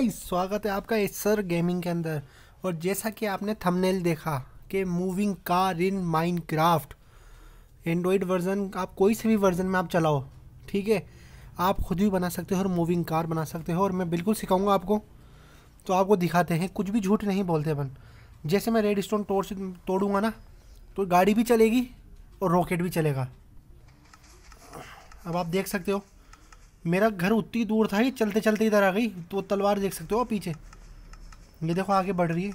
guys स्वागत है आपका इस सर गेमिंग के अंदर और जैसा कि आपने थंबनेल देखा कि moving car in Minecraft Android version आप कोई से भी वर्जन में आप चलाओ ठीक है आप खुद भी बना सकते हो और मूविंग कार बना सकते हो और मैं बिल्कुल सिखाऊंगा आपको तो आपको दिखाते हैं कुछ भी झूठ नहीं बोलते अपन जैसे मैं रेड स्टोन तोड़ तोड़ूंगा ना तो गाड़ी भी चलेगी और रॉकेट भी चलेगा अब आप देख सकते हो मेरा घर उतनी दूर था ही चलते चलते इधर आ गई तो तलवार देख सकते हो पीछे ये देखो आगे बढ़ रही है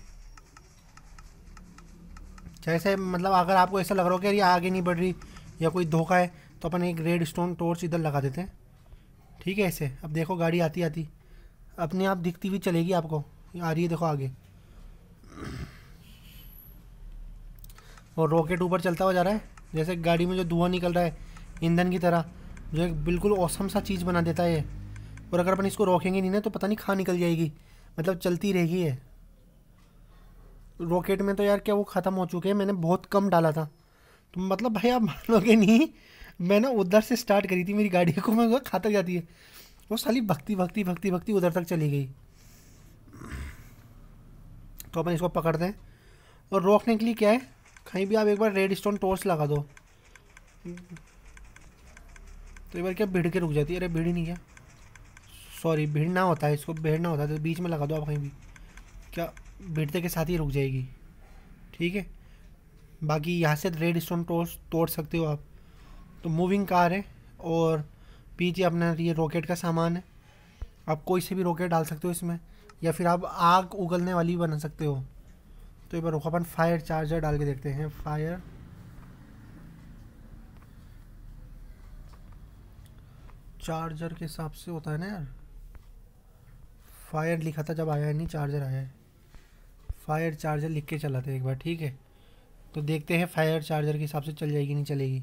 जैसे मतलब अगर आपको ऐसा लग रहा हो कि अरे आगे नहीं बढ़ रही या कोई धोखा है तो अपन एक रेड स्टोन टॉर्च इधर लगा देते हैं ठीक है ऐसे अब देखो गाड़ी आती आती अपने आप दिखती हुई चलेगी आपको आ रही है देखो आगे और रॉकेट ऊपर चलता हुआ जा रहा है जैसे गाड़ी में जो धुआं निकल रहा है ईंधन की तरह जो एक बिल्कुल औसम सा चीज़ बना देता है और अगर अपन इसको रोकेंगे नहीं ना तो पता नहीं खा निकल जाएगी मतलब चलती रहेगी है रॉकेट में तो यार क्या वो ख़त्म हो चुके हैं मैंने बहुत कम डाला था तो मतलब भाई आप मानोगे नहीं मैं ना उधर से स्टार्ट करी थी मेरी गाड़ी को मैं खा तक जाती है वो साली भक्ति भक्ति भक्ति भक्ति उधर तक चली गई तो अपन इसको पकड़ दें और रोकने के लिए क्या है कहीं भी आप एक बार रेड स्टोन टॉर्च लगा दो तो एक बार क्या भीड़ के रुक जाती है अरे भीड़ नहीं क्या सॉरी भीड़ ना होता है इसको भीड़ ना होता है तो बीच में लगा दो आप कहीं भी क्या भीड़ते के साथ ही रुक जाएगी ठीक है बाकी यहाँ से रेड स्टोन तोड़ तोड़ सकते हो आप तो मूविंग कार है और पीछे अपना ये रॉकेट का सामान है आप कोई से भी रॉकेट डाल सकते हो इसमें या फिर आप आग उगलने वाली बना सकते हो तो एक बार अपन फायर चार्जर डाल के देखते हैं फायर चार्जर के हिसाब से होता है ना यार फायर लिखा था जब आया नहीं चार्जर आया है फायर चार्जर लिख के चलाते एक बार ठीक है तो देखते हैं फायर चार्जर के हिसाब से चल जाएगी नहीं चलेगी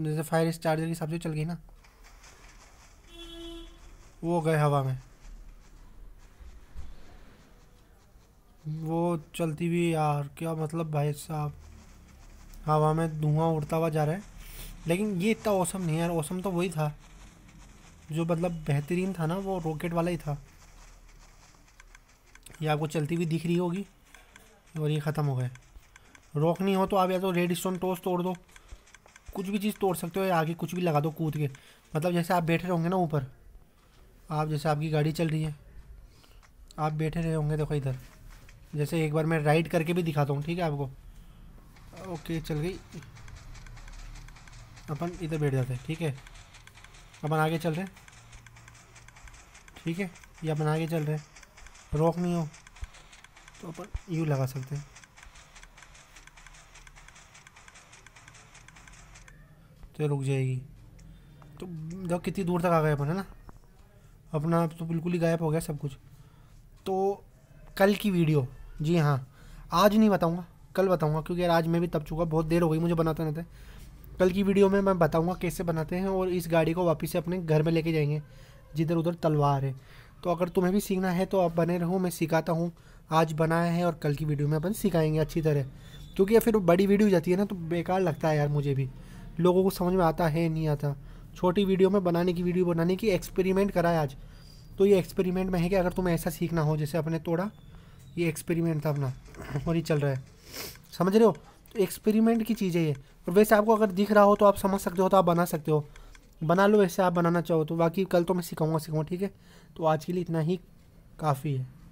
जैसे फायर इस चार्जर के हिसाब से चल गई ना वो गए हवा में वो चलती हुई यार क्या मतलब भाई साहब हवा में धुआं उड़ता हुआ जा रहा है लेकिन ये इतना औसम नहीं यार औसम तो वही था जो मतलब बेहतरीन था ना वो रॉकेट वाला ही था ये आपको चलती हुई दिख रही होगी और ये ख़त्म हो गए रोकनी हो तो आप या तो रेड स्टोन टोस तोड़ दो कुछ भी चीज़ तोड़ सकते हो या आगे कुछ भी लगा दो कूद के मतलब जैसे आप बैठे रहोगे ना ऊपर आप जैसे आपकी गाड़ी चल रही है आप बैठे रहे होंगे देखो इधर जैसे एक बार मैं राइड करके भी दिखाता हूँ ठीक है आपको ओके चल गई अपन इधर बैठ जाते हैं ठीक है अपन आगे चल रहे ठीक है ये अपन आगे चल रहे हैं रोक नहीं हो तो अपन यू लगा सकते हैं तो रुक जाएगी तो देखो कितनी दूर तक आ गए अपन है ना अपना तो बिल्कुल ही गायब हो गया सब कुछ तो कल की वीडियो जी हाँ आज नहीं बताऊँगा कल बताऊँगा क्योंकि यार आज मैं भी तब चुका बहुत देर हो गई मुझे बनाते रहते कल की वीडियो में मैं बताऊंगा कैसे बनाते हैं और इस गाड़ी को वापस से अपने घर में लेके जाएंगे जिधर उधर तलवार है तो अगर तुम्हें भी सीखना है तो आप बने रहो मैं सिखाता हूँ आज बनाया है और कल की वीडियो में अपन सिखाएंगे अच्छी तरह क्योंकि फिर बड़ी वीडियो जाती है ना तो बेकार लगता है यार मुझे भी लोगों को समझ में आता है नहीं आता छोटी वीडियो में बनाने की वीडियो बनाने की एक्सपेरिमेंट करा है आज तो ये एक्सपेरिमेंट में है कि अगर तुम्हें ऐसा सीखना हो जैसे अपने तोड़ा ये एक्सपेरिमेंट था अपना और ये चल रहा है समझ रहे हो एक्सपेरिमेंट की चीज़ है ये और वैसे आपको अगर दिख रहा हो तो आप समझ सकते हो तो आप बना सकते हो बना लो वैसे आप बनाना चाहो तो बाकी कल तो मैं सिखाऊंगा सिखाऊंगा ठीक है तो आज के लिए इतना ही काफ़ी है